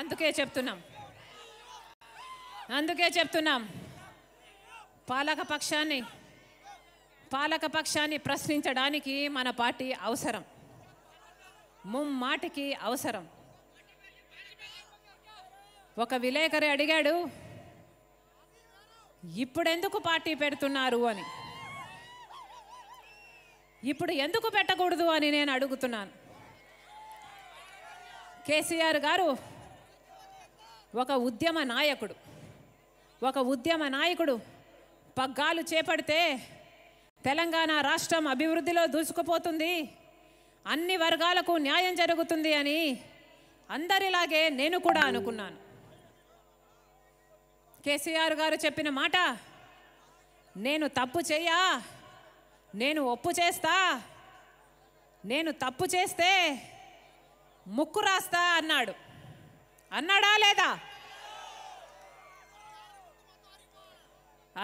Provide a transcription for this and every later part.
అందుకే చెప్తున్నాం అందుకే చెప్తున్నాం పాలక పక్షాన్ని పాలక పక్షాన్ని ప్రశ్నించడానికి మన పార్టీ అవసరం ముమ్మాటికి అవసరం ఒక విలేకరి అడిగాడు ఇప్పుడెందుకు పార్టీ పెడుతున్నారు అని ఇప్పుడు ఎందుకు పెట్టకూడదు అని నేను అడుగుతున్నాను కేసీఆర్ గారు ఒక ఉద్యమ నాయకుడు ఒక ఉద్యమ నాయకుడు పగ్గాలు చేపడితే తెలంగాణ రాష్ట్రం అభివృద్ధిలో దూసుకుపోతుంది అన్ని వర్గాలకు న్యాయం జరుగుతుంది అని అందరిలాగే నేను కూడా అనుకున్నాను కేసీఆర్ గారు చెప్పిన మాట నేను తప్పు చేయా నేను ఒప్పు చేస్తా నేను తప్పు చేస్తే ముక్కు రాస్తా అన్నాడు అన్నాడా లేదా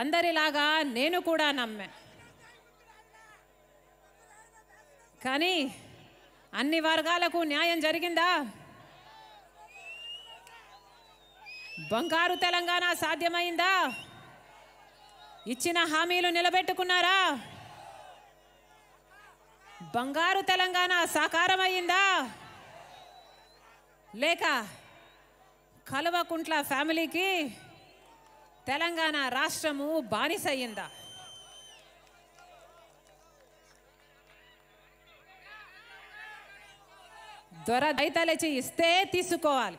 అందరిలాగా నేను కూడా నమ్మే కానీ అన్ని వర్గాలకు న్యాయం జరిగిందా బంగారు తెలంగాణ సాధ్యమైందా ఇచ్చిన హామీలు నిలబెట్టుకున్నారా బంగారు తెలంగాణ సాకారమైందా లేక కలవకుంట్ల ఫ్యామిలీకి తెలంగాణ రాష్ట్రము బానిస అయ్యిందా దొర దైతలచి ఇస్తే తీసుకోవాలి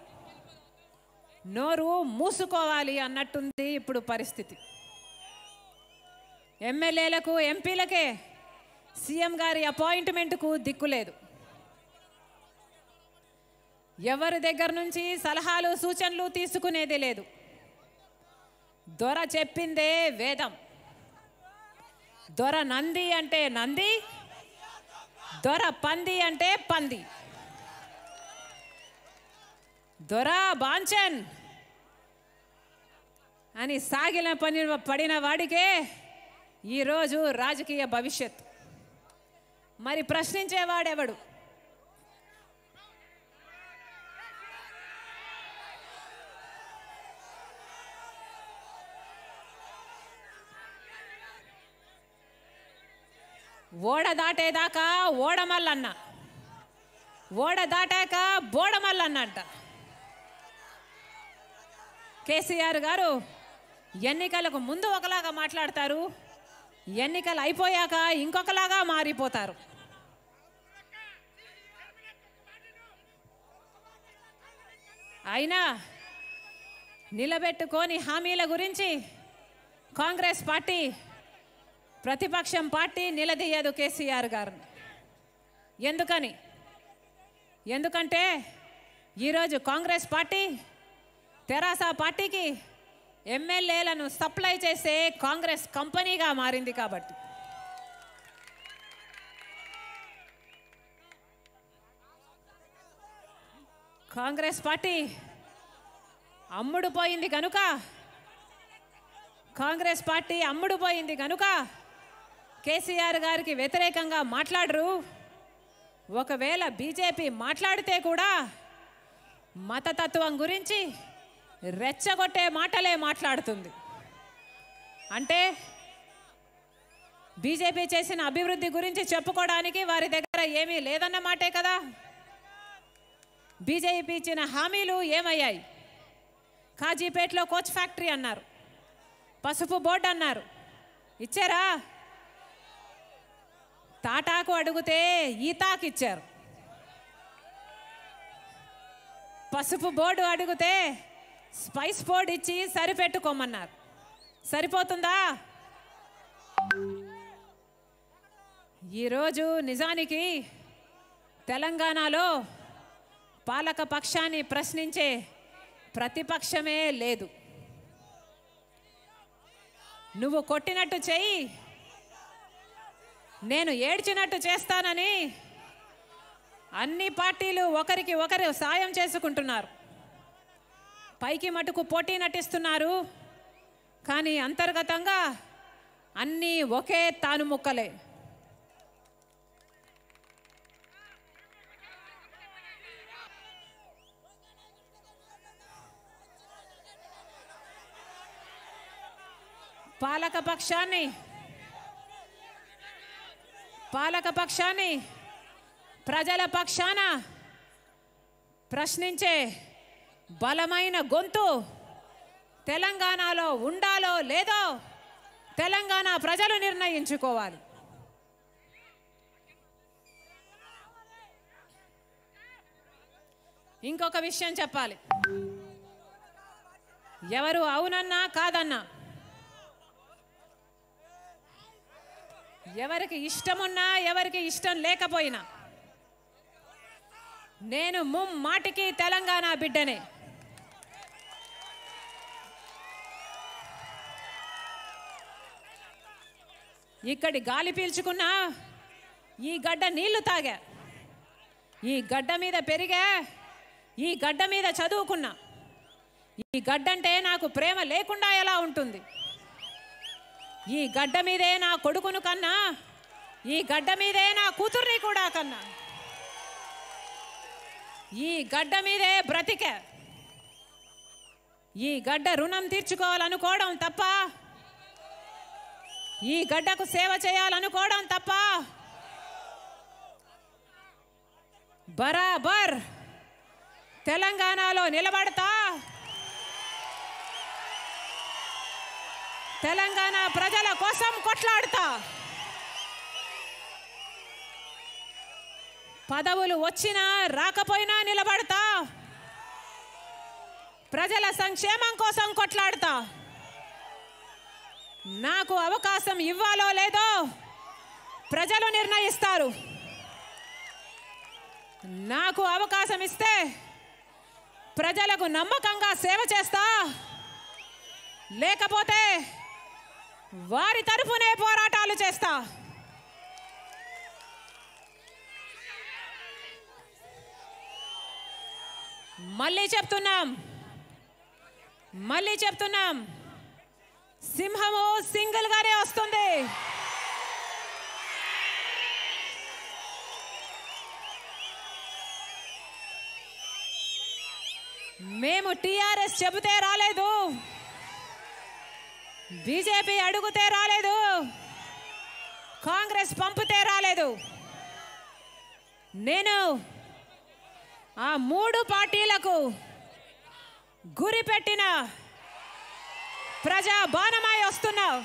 నోరు మూసుకోవాలి అన్నట్టుంది ఇప్పుడు పరిస్థితి ఎమ్మెల్యేలకు ఎంపీలకే సీఎం గారి అపాయింట్మెంట్కు దిక్కులేదు ఎవరి దగ్గర నుంచి సలహాలు సూచనలు తీసుకునేది లేదు దొర చెప్పిందే వేదం దొర నంది అంటే నంది దొర పంది అంటే పంది దొర బాంచన్ అని సాగిన పని పడిన వాడికే ఈరోజు రాజకీయ భవిష్యత్ మరి ప్రశ్నించేవాడెవడు ఓడ దాటేదాకా ఓడమల్లన్న ఓడ దాటాక అంట కేసీఆర్ గారు ఎన్నికలకు ముందు ఒకలాగా మాట్లాడతారు ఎన్నికలు అయిపోయాక ఇంకొకలాగా మారిపోతారు అయినా నిలబెట్టుకొని హామీల గురించి కాంగ్రెస్ పార్టీ ప్రతిపక్షం పార్టీ నిలదీయదు కేసీఆర్ గారిని ఎందుకని ఎందుకంటే ఈరోజు కాంగ్రెస్ పార్టీ తెరాస పార్టీకి ఎమ్మెల్యేలను సప్లై చేసే కాంగ్రెస్ కంపెనీగా మారింది కాబట్టి కాంగ్రెస్ పార్టీ అమ్ముడుపోయింది కనుక కాంగ్రెస్ పార్టీ అమ్ముడుపోయింది కనుక కేసీఆర్ గారికి వ్యతిరేకంగా మాట్లాడరు ఒకవేళ బీజేపీ మాట్లాడితే కూడా మతతత్వం గురించి రెచ్చగొట్టే మాటలే మాట్లాడుతుంది అంటే బీజేపీ చేసిన అభివృద్ధి గురించి చెప్పుకోవడానికి వారి దగ్గర ఏమీ లేదన్నమాటే కదా బీజేపీ ఇచ్చిన హామీలు ఏమయ్యాయి కాజీపేటలో కోచ్ ఫ్యాక్టరీ అన్నారు పసుపు బోర్డు అన్నారు ఇచ్చారా తాటాకు అడిగితే ఈతాకిచ్చారు పసుపు బోర్డు అడిగితే స్పైస్ బోర్డు ఇచ్చి సరిపెట్టుకోమన్నారు సరిపోతుందా ఈరోజు నిజానికి తెలంగాణలో పాలక పక్షాన్ని ప్రశ్నించే ప్రతిపక్షమే లేదు నువ్వు కొట్టినట్టు చెయ్యి నేను ఏడ్చినట్టు చేస్తానని అన్ని పార్టీలు ఒకరికి ఒకరు సాయం చేసుకుంటున్నారు పైకి మటుకు పోటీ నటిస్తున్నారు కానీ అంతర్గతంగా అన్నీ ఒకే తాను ముక్కలే పాలక పక్షాన్ని పాలక పక్షాన్ని ప్రజల పక్షాన ప్రశ్నించే బలమైన గొంతు తెలంగాణలో ఉండాలో లేదో తెలంగాణ ప్రజలు నిర్ణయించుకోవాలి ఇంకొక విషయం చెప్పాలి ఎవరు అవునన్నా కాదన్నా ఎవరికి ఇష్టమున్నా ఎవరికి ఇష్టం లేకపోయినా నేను ముమ్మాటికి తెలంగాణ బిడ్డనే ఇక్కడి గాలి పీల్చుకున్నా ఈ గడ్డ నీళ్లు తాగా ఈ గడ్డ మీద పెరిగా ఈ గడ్డ మీద చదువుకున్నా ఈ గడ్డంటే నాకు ప్రేమ లేకుండా ఎలా ఉంటుంది ఈ గడ్డ మీదే నా కొడుకును కన్నా ఈ గడ్డ మీదే నా కూతుర్ని కూడా కన్నా ఈ గడ్డ మీదే బ్రతిక ఈ గడ్డ రుణం తీర్చుకోవాలనుకోవడం తప్ప ఈ గడ్డకు సేవ చేయాలనుకోవడం తప్ప బరాబర్ తెలంగాణలో నిలబడతా తెలంగాణ ప్రజల కోసం కొట్లాడతా పదవులు వచ్చినా రాకపోయినా నిలబడతా ప్రజల సంక్షేమం కోసం కొట్లాడతా నాకు అవకాశం ఇవ్వాలో లేదో ప్రజలు నిర్ణయిస్తారు నాకు అవకాశం ఇస్తే ప్రజలకు నమ్మకంగా సేవ చేస్తా లేకపోతే వారి తరఫునే పోరాటాలు చేస్తా మళ్ళీ చెప్తున్నాం మళ్ళీ చెప్తున్నాం సింహము సింగిల్గానే వస్తుంది మేము టీఆర్ఎస్ చెబితే రాలేదు బీజేపీ అడుగుతే రాలేదు కాంగ్రెస్ పంపితే రాలేదు నేను ఆ మూడు పార్టీలకు గురి పెట్టిన ప్రజా బాణమై వస్తున్నావు